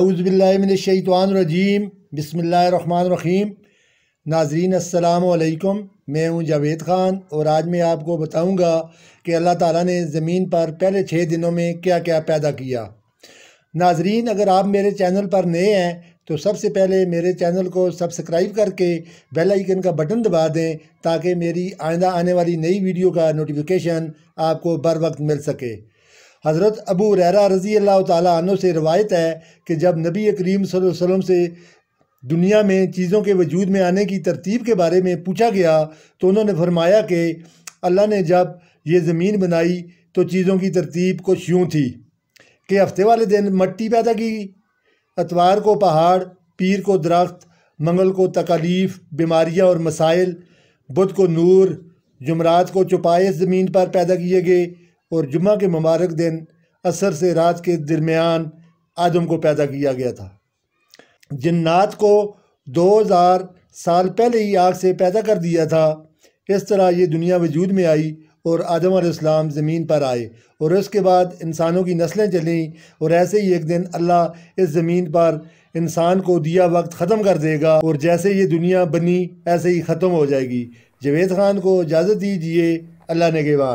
اعوذ باللہ من الشیطان الرجیم بسم اللہ الرحمن الرحیم ناظرین السلام علیکم میں ہوں جاوید خان اور آج میں آپ کو بتاؤں گا کہ اللہ تعالیٰ نے زمین پر پہلے چھ دنوں میں کیا کیا پیدا کیا ناظرین اگر آپ میرے چینل پر نئے ہیں تو سب سے پہلے میرے چینل کو سبسکرائب کر کے بیل آئیکن کا بٹن دبا دیں تاکہ میری آئندہ آنے والی نئی ویڈیو کا نوٹیفیکیشن آپ کو بر وقت مل سکے حضرت ابو ریرا رضی اللہ تعالیٰ عنہ سے روایت ہے کہ جب نبی کریم صلی اللہ علیہ وسلم سے دنیا میں چیزوں کے وجود میں آنے کی ترتیب کے بارے میں پوچھا گیا تو انہوں نے فرمایا کہ اللہ نے جب یہ زمین بنائی تو چیزوں کی ترتیب کو یوں تھی کہ ہفتے والے دن مٹی پیدا کی اتوار کو پہاڑ پیر کو درخت منگل کو تکالیف بیماریاں اور مسائل بدھ کو نور جمرات کو چپائے زمین پر پیدا کیے گئے اور جمعہ کے مبارک دن عصر سے رات کے درمیان آدم کو پیدا کیا گیا تھا جنات کو دو ہزار سال پہلے ہی آگ سے پیدا کر دیا تھا اس طرح یہ دنیا وجود میں آئی اور آدم علیہ السلام زمین پر آئے اور اس کے بعد انسانوں کی نسلیں چلیں اور ایسے ہی ایک دن اللہ اس زمین پر انسان کو دیا وقت ختم کر دے گا اور جیسے یہ دنیا بنی ایسے ہی ختم ہو جائے گی جوید خان کو اجازت دیجیے اللہ نے